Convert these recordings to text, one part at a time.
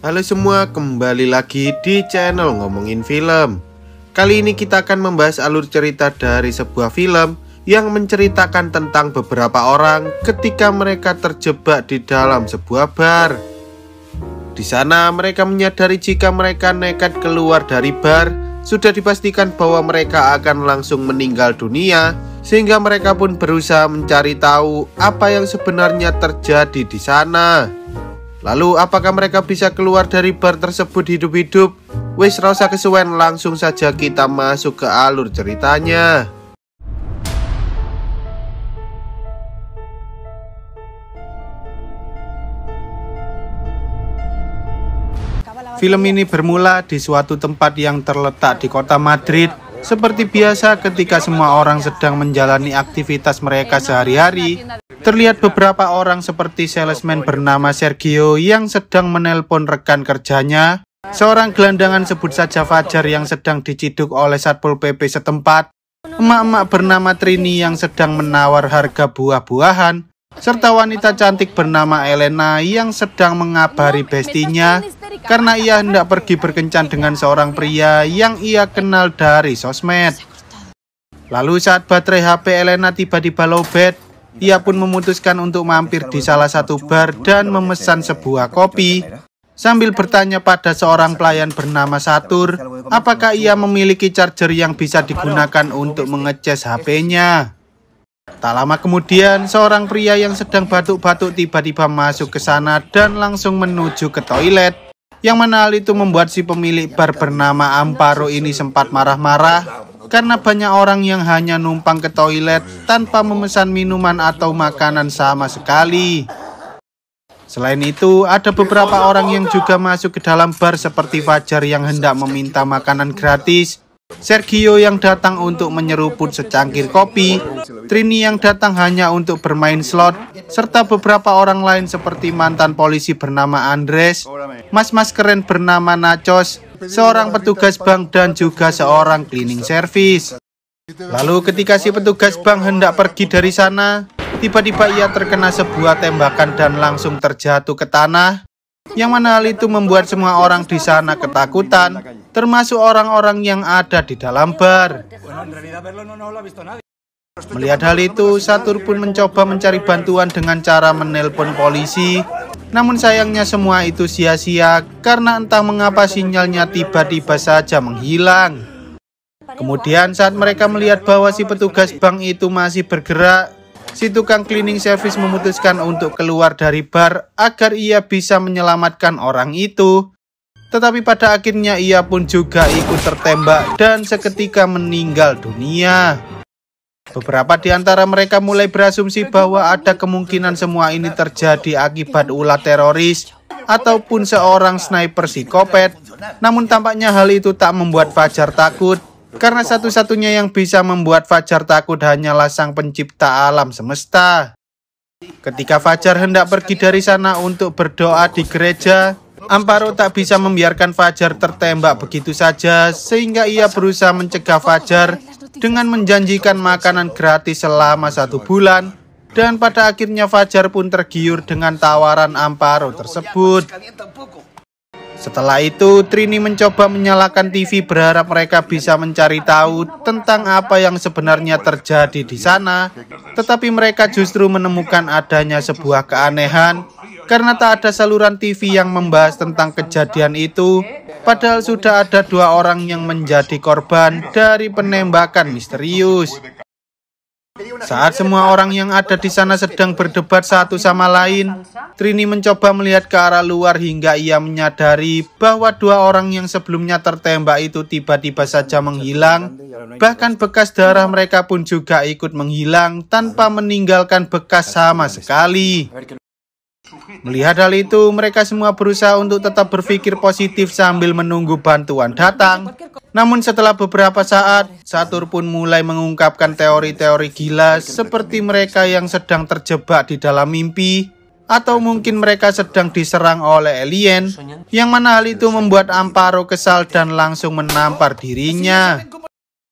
Halo semua, kembali lagi di channel Ngomongin Film. Kali ini kita akan membahas alur cerita dari sebuah film yang menceritakan tentang beberapa orang ketika mereka terjebak di dalam sebuah bar. Di sana mereka menyadari jika mereka nekat keluar dari bar, sudah dipastikan bahwa mereka akan langsung meninggal dunia sehingga mereka pun berusaha mencari tahu apa yang sebenarnya terjadi di sana. Lalu apakah mereka bisa keluar dari bar tersebut hidup-hidup? Wis rasa kesuwen langsung saja kita masuk ke alur ceritanya Film ini bermula di suatu tempat yang terletak di kota Madrid seperti biasa, ketika semua orang sedang menjalani aktivitas mereka sehari-hari, Terlihat beberapa orang seperti salesman bernama Sergio yang sedang menelpon rekan kerjanya, seorang gelandangan sebut saja Fajar yang sedang diciduk oleh Satpol PP setempat, emak-emak bernama Trini yang sedang menawar harga buah-buahan, serta wanita cantik bernama Elena yang sedang mengabari bestinya karena ia hendak pergi berkencan dengan seorang pria yang ia kenal dari sosmed. Lalu saat baterai HP Elena tiba-tiba lowbat, ia pun memutuskan untuk mampir di salah satu bar dan memesan sebuah kopi. Sambil bertanya pada seorang pelayan bernama Satur, apakah ia memiliki charger yang bisa digunakan untuk mengeces HP-nya. Tak lama kemudian, seorang pria yang sedang batuk-batuk tiba-tiba masuk ke sana dan langsung menuju ke toilet. Yang mana hal itu membuat si pemilik bar bernama Amparo ini sempat marah-marah karena banyak orang yang hanya numpang ke toilet tanpa memesan minuman atau makanan sama sekali. Selain itu, ada beberapa orang yang juga masuk ke dalam bar seperti Fajar yang hendak meminta makanan gratis, Sergio yang datang untuk menyeruput secangkir kopi, Trini yang datang hanya untuk bermain slot, serta beberapa orang lain seperti mantan polisi bernama Andres, mas-mas keren bernama Nachos, seorang petugas bank dan juga seorang cleaning service. Lalu ketika si petugas bank hendak pergi dari sana, tiba-tiba ia terkena sebuah tembakan dan langsung terjatuh ke tanah, yang mana hal itu membuat semua orang di sana ketakutan, termasuk orang-orang yang ada di dalam bar. Melihat hal itu, Satur pun mencoba mencari bantuan dengan cara menelpon polisi. Namun sayangnya semua itu sia-sia karena entah mengapa sinyalnya tiba-tiba saja menghilang. Kemudian saat mereka melihat bahwa si petugas bank itu masih bergerak, si tukang cleaning service memutuskan untuk keluar dari bar agar ia bisa menyelamatkan orang itu. Tetapi pada akhirnya ia pun juga ikut tertembak dan seketika meninggal dunia. Beberapa di antara mereka mulai berasumsi bahwa ada kemungkinan semua ini terjadi akibat ulah teroris ataupun seorang sniper psikopat. Namun tampaknya hal itu tak membuat Fajar takut karena satu-satunya yang bisa membuat Fajar takut hanyalah sang pencipta alam semesta. Ketika Fajar hendak pergi dari sana untuk berdoa di gereja, Amparo tak bisa membiarkan Fajar tertembak begitu saja sehingga ia berusaha mencegah Fajar dengan menjanjikan makanan gratis selama satu bulan dan pada akhirnya Fajar pun tergiur dengan tawaran Amparo oh, tersebut. Ya, Setelah itu, Trini mencoba menyalakan TV berharap mereka bisa mencari tahu tentang apa yang sebenarnya terjadi di sana. Tetapi mereka justru menemukan adanya sebuah keanehan karena tak ada saluran TV yang membahas tentang kejadian itu, padahal sudah ada dua orang yang menjadi korban dari penembakan misterius. Saat semua orang yang ada di sana sedang berdebat satu sama lain, Trini mencoba melihat ke arah luar hingga ia menyadari bahwa dua orang yang sebelumnya tertembak itu tiba-tiba saja menghilang. Bahkan bekas darah mereka pun juga ikut menghilang tanpa meninggalkan bekas sama sekali. Melihat hal itu, mereka semua berusaha untuk tetap berpikir positif sambil menunggu bantuan datang. Namun setelah beberapa saat, Satur pun mulai mengungkapkan teori-teori gila seperti mereka yang sedang terjebak di dalam mimpi atau mungkin mereka sedang diserang oleh alien yang mana hal itu membuat Amparo kesal dan langsung menampar dirinya.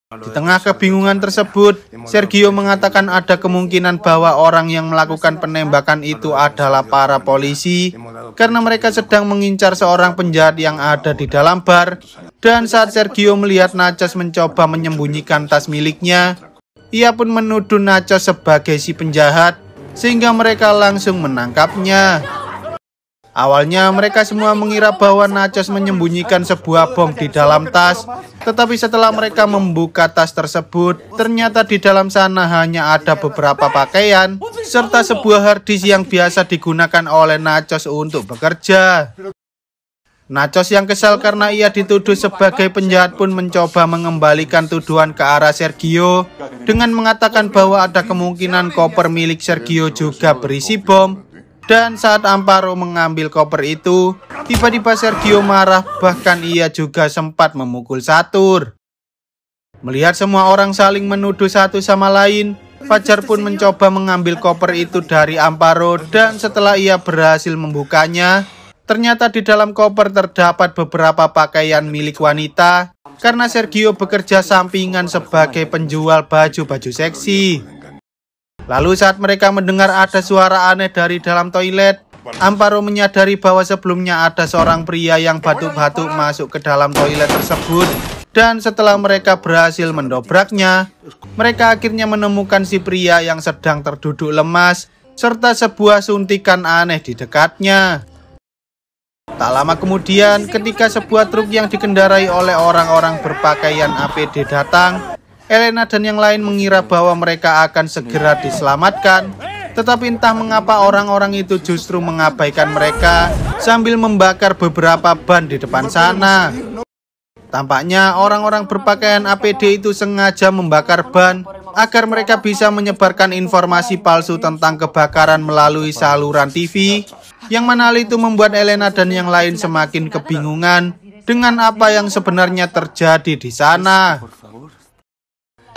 Di tengah kebingungan tersebut, ya, ya, Sergio mengatakan ada kemungkinan bahwa orang yang melakukan penembakan itu adalah para polisi karena mereka sedang mengincar seorang penjahat yang ada di dalam bar. Dan saat Sergio melihat Nachos mencoba menyembunyikan tas miliknya, ia pun menuduh Nachos sebagai si penjahat sehingga mereka langsung menangkapnya. Awalnya mereka semua mengira bahwa Nachos menyembunyikan sebuah bom di dalam tas, tetapi setelah mereka membuka tas tersebut, ternyata di dalam sana hanya ada beberapa pakaian serta sebuah harddisk yang biasa digunakan oleh Nachos untuk bekerja. Nachos yang kesal karena ia dituduh sebagai penjahat pun mencoba mengembalikan tuduhan ke arah Sergio dengan mengatakan bahwa ada kemungkinan koper milik Sergio juga berisi bom dan saat Amparo mengambil koper itu, tiba-tiba Sergio marah bahkan ia juga sempat memukul Satur. Melihat semua orang saling menuduh satu sama lain, Fajar pun mencoba mengambil koper itu dari Amparo dan setelah ia berhasil membukanya, ternyata di dalam koper terdapat beberapa pakaian milik wanita karena Sergio bekerja sampingan sebagai penjual baju-baju seksi. Lalu saat mereka mendengar ada suara aneh dari dalam toilet, Amparo menyadari bahwa sebelumnya ada seorang pria yang batuk-batuk masuk ke dalam toilet tersebut dan setelah mereka berhasil mendobraknya, mereka akhirnya menemukan si pria yang sedang terduduk lemas serta sebuah suntikan aneh di dekatnya. Tak lama kemudian, ketika sebuah truk yang dikendarai oleh orang-orang berpakaian APD datang, Elena dan yang lain mengira bahwa mereka akan segera diselamatkan. Tetapi entah mengapa orang-orang itu justru mengabaikan mereka sambil membakar beberapa ban di depan sana. Tampaknya orang-orang berpakaian APD itu sengaja membakar ban agar mereka bisa menyebarkan informasi palsu tentang kebakaran melalui saluran TV yang mana hal itu membuat Elena dan yang lain semakin kebingungan dengan apa yang sebenarnya terjadi di sana.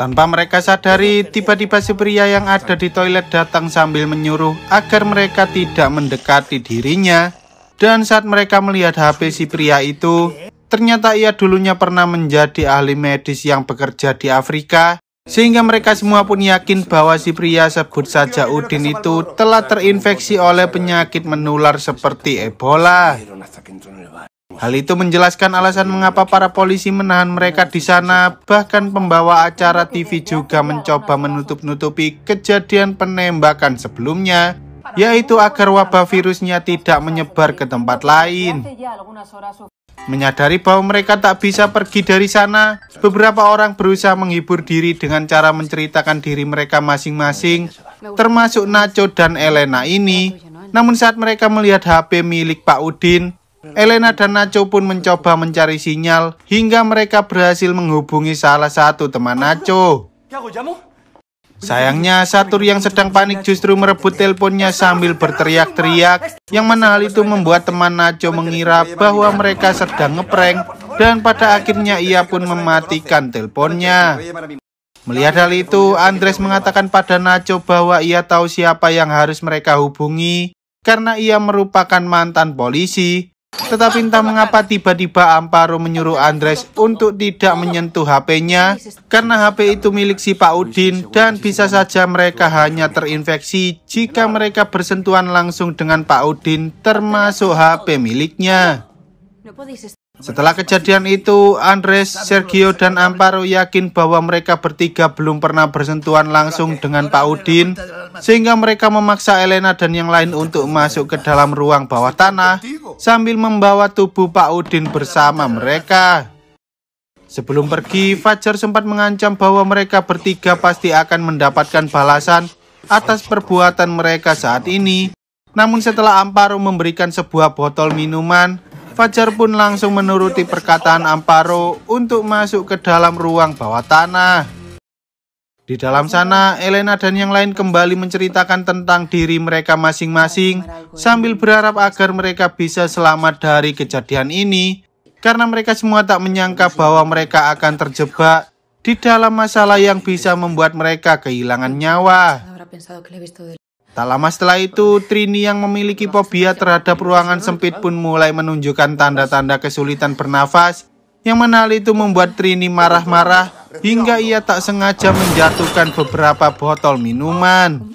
Tanpa mereka sadari, tiba-tiba si pria yang ada di toilet datang sambil menyuruh agar mereka tidak mendekati dirinya. Dan saat mereka melihat HP si pria itu, ternyata ia dulunya pernah menjadi ahli medis yang bekerja di Afrika, sehingga mereka semua pun yakin bahwa si pria sebut saja Udin itu telah terinfeksi oleh penyakit menular seperti Ebola. Hal itu menjelaskan alasan mengapa para polisi menahan mereka di sana. Bahkan pembawa acara TV juga mencoba menutup-nutupi kejadian penembakan sebelumnya, yaitu agar wabah virusnya tidak menyebar ke tempat lain. Menyadari bahwa mereka tak bisa pergi dari sana, beberapa orang berusaha menghibur diri dengan cara menceritakan diri mereka masing-masing, termasuk Nacho dan Elena ini. Namun saat mereka melihat HP milik Pak Udin, Elena dan Nacho pun mencoba mencari sinyal hingga mereka berhasil menghubungi salah satu teman Nacho. Sayangnya, Satur yang sedang panik justru merebut teleponnya sambil berteriak-teriak. Yang mana hal itu membuat teman Nacho mengira bahwa mereka sedang ngeprank dan pada akhirnya ia pun mematikan teleponnya. Melihat hal itu, Andres mengatakan pada Nacho bahwa ia tahu siapa yang harus mereka hubungi karena ia merupakan mantan polisi tetapi entah mengapa tiba-tiba Amparo menyuruh Andres untuk tidak menyentuh HP-nya karena HP itu milik si Pak Udin dan bisa saja mereka hanya terinfeksi jika mereka bersentuhan langsung dengan Pak Udin termasuk HP miliknya. Setelah kejadian itu, Andres, Sergio, dan Amparo yakin bahwa mereka bertiga belum pernah bersentuhan langsung dengan Pak Udin, sehingga mereka memaksa Elena dan yang lain untuk masuk ke dalam ruang bawah tanah sambil membawa tubuh Pak Udin bersama mereka. Sebelum pergi, Fajar sempat mengancam bahwa mereka bertiga pasti akan mendapatkan balasan atas perbuatan mereka saat ini. Namun setelah Amparo memberikan sebuah botol minuman, Fajar pun langsung menuruti perkataan Amparo untuk masuk ke dalam ruang bawah tanah. Di dalam sana, Elena dan yang lain kembali menceritakan tentang diri mereka masing-masing sambil berharap agar mereka bisa selamat dari kejadian ini karena mereka semua tak menyangka bahwa mereka akan terjebak di dalam masalah yang bisa membuat mereka kehilangan nyawa. Tak lama setelah itu, Trini yang memiliki fobia terhadap ruangan sempit pun mulai menunjukkan tanda-tanda kesulitan bernafas. Yang mana hal itu membuat Trini marah-marah hingga ia tak sengaja menjatuhkan beberapa botol minuman.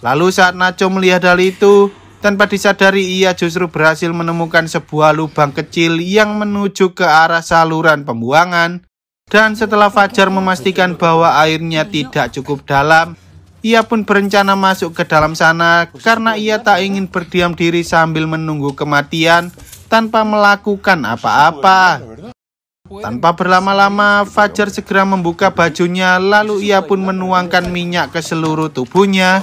Lalu saat Nacho melihat hal itu, tanpa disadari ia justru berhasil menemukan sebuah lubang kecil yang menuju ke arah saluran pembuangan. Dan setelah Fajar memastikan bahwa airnya tidak cukup dalam, ia pun berencana masuk ke dalam sana karena ia tak ingin berdiam diri sambil menunggu kematian tanpa melakukan apa-apa. Tanpa berlama-lama, Fajar segera membuka bajunya lalu ia pun menuangkan minyak ke seluruh tubuhnya.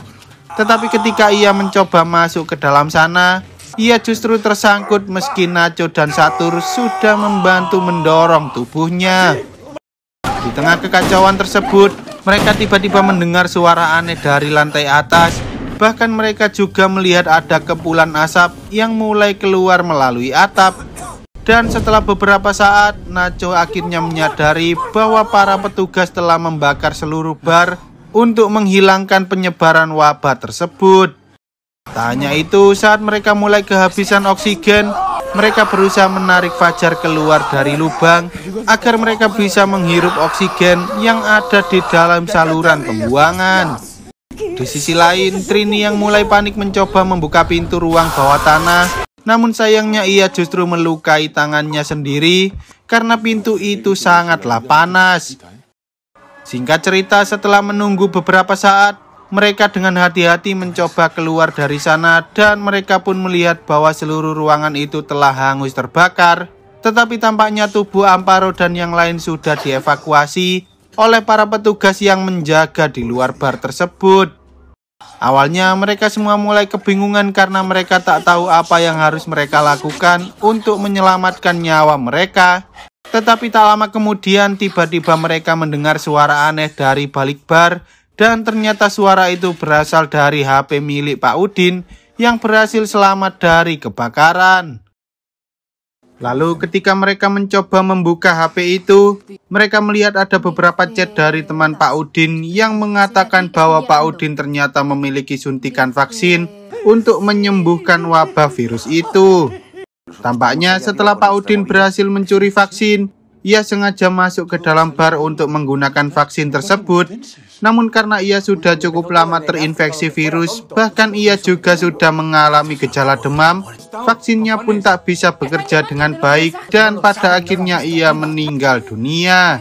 Tetapi ketika ia mencoba masuk ke dalam sana, ia justru tersangkut meski Nacho dan Satur sudah membantu mendorong tubuhnya. Di tengah kekacauan tersebut, mereka tiba-tiba ya. mendengar suara aneh dari lantai atas. Bahkan mereka juga melihat ada kepulan asap yang mulai keluar melalui atap. Dan setelah beberapa saat, Nacho akhirnya menyadari bahwa para petugas telah membakar seluruh bar untuk menghilangkan penyebaran wabah tersebut. Tanya itu saat mereka mulai kehabisan oksigen mereka berusaha menarik Fajar keluar dari lubang agar mereka bisa menghirup oksigen yang ada di dalam saluran pembuangan. Di sisi lain, Trini yang mulai panik mencoba membuka pintu ruang bawah tanah. Namun sayangnya ia justru melukai tangannya sendiri karena pintu itu sangatlah panas. Singkat cerita, setelah menunggu beberapa saat, mereka dengan hati-hati mencoba keluar dari sana dan mereka pun melihat bahwa seluruh ruangan itu telah hangus terbakar. Tetapi tampaknya tubuh Amparo dan yang lain sudah dievakuasi oleh para petugas yang menjaga di luar bar tersebut. Awalnya mereka semua mulai kebingungan karena mereka tak tahu apa yang harus mereka lakukan untuk menyelamatkan nyawa mereka. Tetapi tak lama kemudian tiba-tiba mereka mendengar suara aneh dari balik bar dan ternyata suara itu berasal dari HP milik Pak Udin yang berhasil selamat dari kebakaran. Lalu ketika mereka mencoba membuka HP itu, mereka melihat ada beberapa chat dari teman Pak Udin yang mengatakan bahwa Pak Udin ternyata memiliki suntikan vaksin untuk menyembuhkan wabah virus itu. Tampaknya setelah Pak Udin berhasil mencuri vaksin, ia sengaja masuk ke dalam bar untuk menggunakan vaksin tersebut, namun karena ia sudah cukup lama terinfeksi virus, bahkan ia juga sudah mengalami gejala demam, vaksinnya pun tak bisa bekerja dengan baik dan pada akhirnya ia meninggal dunia.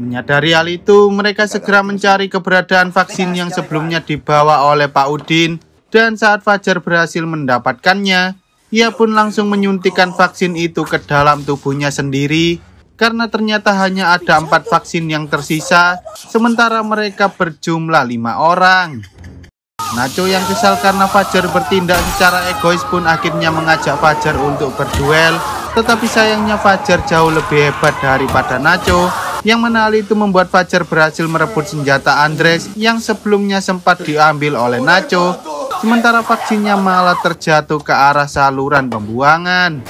Menyadari hal itu, mereka segera mencari keberadaan vaksin yang sebelumnya dibawa oleh Pak Udin, dan saat Fajar berhasil mendapatkannya, ia pun langsung menyuntikkan vaksin itu ke dalam tubuhnya sendiri karena ternyata hanya ada empat vaksin yang tersisa, sementara mereka berjumlah lima orang. Nacho yang kesal karena Fajar bertindak secara egois pun akhirnya mengajak Fajar untuk berduel, tetapi sayangnya Fajar jauh lebih hebat daripada Nacho. Yang mana hal itu membuat Fajar berhasil merebut senjata Andres yang sebelumnya sempat diambil oleh Nacho sementara vaksinnya malah terjatuh ke arah saluran pembuangan.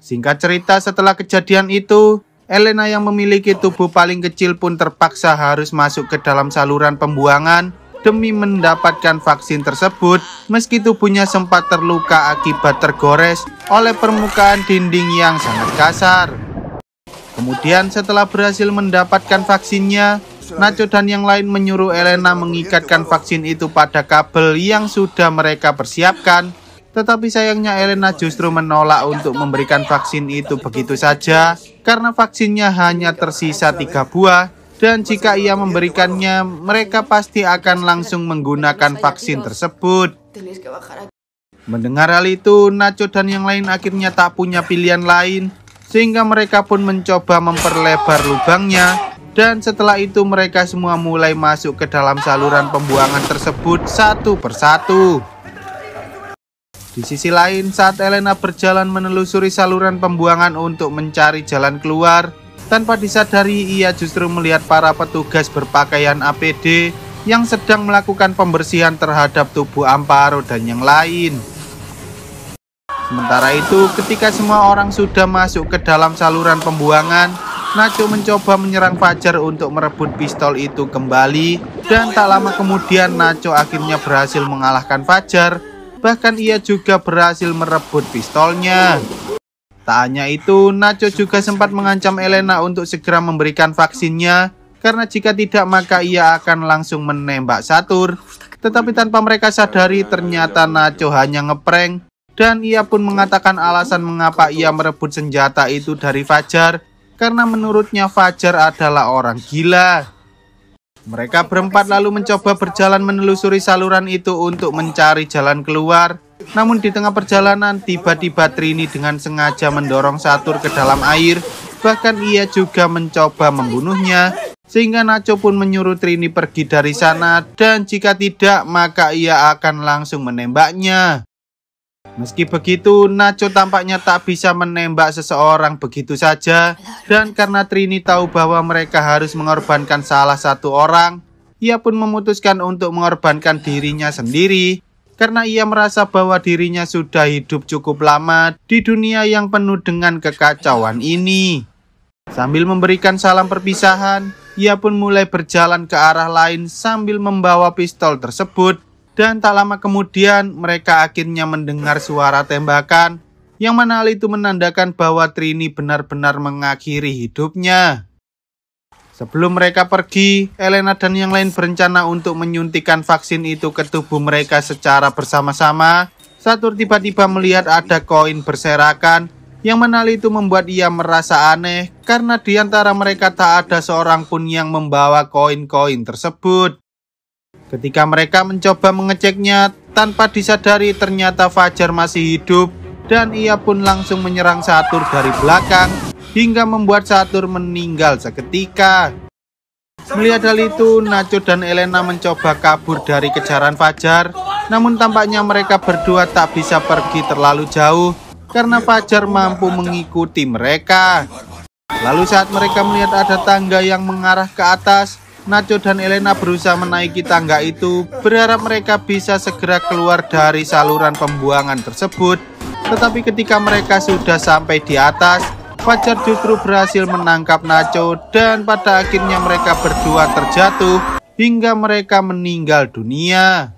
Singkat cerita setelah kejadian itu, Elena yang memiliki tubuh paling kecil pun terpaksa harus masuk ke dalam saluran pembuangan demi mendapatkan vaksin tersebut meski tubuhnya sempat terluka akibat tergores oleh permukaan dinding yang sangat kasar. Kemudian setelah berhasil mendapatkan vaksinnya, Nacho dan yang lain menyuruh Elena mengikatkan vaksin itu pada kabel yang sudah mereka persiapkan. Tetapi sayangnya Elena justru menolak untuk memberikan vaksin itu begitu saja karena vaksinnya hanya tersisa tiga buah dan jika ia memberikannya, mereka pasti akan langsung menggunakan vaksin tersebut. Mendengar hal itu, Nacho dan yang lain akhirnya tak punya pilihan lain, sehingga mereka pun mencoba memperlebar lubangnya dan setelah itu mereka semua mulai masuk ke dalam saluran pembuangan tersebut satu persatu. Di sisi lain, saat Elena berjalan menelusuri saluran pembuangan untuk mencari jalan keluar, tanpa disadari ia justru melihat para petugas berpakaian APD yang sedang melakukan pembersihan terhadap tubuh Amparo dan yang lain. Sementara itu, ketika semua orang sudah masuk ke dalam saluran pembuangan, Nacho mencoba menyerang Fajar untuk merebut pistol itu kembali dan tak lama kemudian Nacho akhirnya berhasil mengalahkan Fajar bahkan ia juga berhasil merebut pistolnya tak hanya itu Nacho juga sempat mengancam Elena untuk segera memberikan vaksinnya karena jika tidak maka ia akan langsung menembak Satur tetapi tanpa mereka sadari ternyata Nacho hanya ngeprank dan ia pun mengatakan alasan mengapa ia merebut senjata itu dari Fajar karena menurutnya Fajar adalah orang gila. Mereka berempat lalu mencoba berjalan menelusuri saluran itu untuk mencari jalan keluar. Namun di tengah perjalanan, tiba-tiba Trini dengan sengaja mendorong Satur ke dalam air. Bahkan ia juga mencoba membunuhnya sehingga Nacho pun menyuruh Trini pergi dari sana dan jika tidak maka ia akan langsung menembaknya. Meski begitu, Nacho tampaknya tak bisa menembak seseorang begitu saja dan karena Trini tahu bahwa mereka harus mengorbankan salah satu orang, ia pun memutuskan untuk mengorbankan dirinya sendiri karena ia merasa bahwa dirinya sudah hidup cukup lama di dunia yang penuh dengan kekacauan ini. Sambil memberikan salam perpisahan, ia pun mulai berjalan ke arah lain sambil membawa pistol tersebut dan tak lama kemudian mereka akhirnya mendengar suara tembakan yang mana hal itu menandakan bahwa Trini benar-benar mengakhiri hidupnya. Sebelum mereka pergi, Elena dan yang lain berencana untuk menyuntikan vaksin itu ke tubuh mereka secara bersama-sama. Satur tiba-tiba melihat ada koin berserakan yang mana itu membuat ia merasa aneh karena di antara mereka tak ada seorang pun yang membawa koin-koin tersebut. Ketika mereka mencoba mengeceknya, tanpa disadari ternyata Fajar masih hidup dan ia pun langsung menyerang Satur dari belakang hingga membuat Satur meninggal seketika. Melihat hal itu, Nacho dan Elena mencoba kabur dari kejaran Fajar, namun tampaknya mereka berdua tak bisa pergi terlalu jauh karena Fajar mampu mengikuti mereka. Lalu saat mereka melihat ada tangga yang mengarah ke atas, Nacho dan Elena berusaha menaiki tangga itu, berharap mereka bisa segera keluar dari saluran pembuangan tersebut. Tetapi ketika mereka sudah sampai di atas, Fajar justru berhasil menangkap Nacho dan pada akhirnya mereka berdua terjatuh hingga mereka meninggal dunia.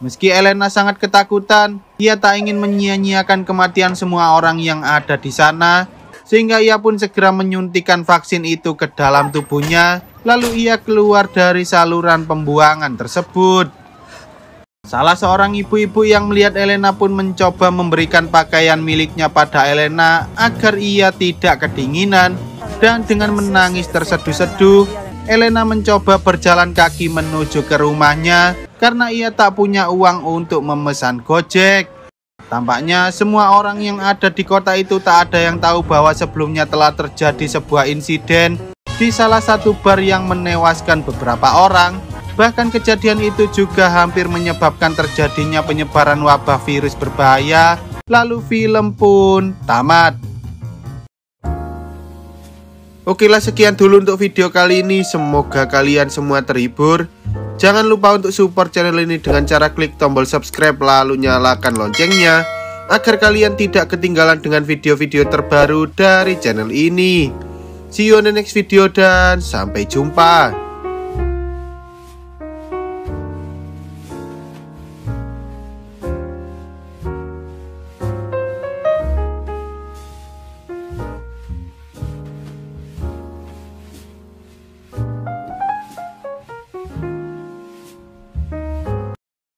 Meski Elena sangat ketakutan, ia tak ingin menyia-nyiakan kematian semua orang yang ada di sana, sehingga ia pun segera menyuntikkan vaksin itu ke dalam tubuhnya Lalu ia keluar dari saluran pembuangan tersebut. Salah seorang ibu-ibu yang melihat Elena pun mencoba memberikan pakaian miliknya pada Elena agar ia tidak kedinginan dan dengan menangis terseduh-seduh, Elena mencoba berjalan kaki menuju ke rumahnya karena ia tak punya uang untuk memesan Gojek. Tampaknya semua orang yang ada di kota itu tak ada yang tahu bahwa sebelumnya telah terjadi sebuah insiden di salah satu bar yang menewaskan beberapa orang. Bahkan kejadian itu juga hampir menyebabkan terjadinya penyebaran wabah virus berbahaya, lalu film pun tamat. Oke lah sekian dulu untuk video kali ini, semoga kalian semua terhibur. Jangan lupa untuk support channel ini dengan cara klik tombol subscribe lalu nyalakan loncengnya agar kalian tidak ketinggalan dengan video-video terbaru dari channel ini. See you on the next video dan sampai jumpa.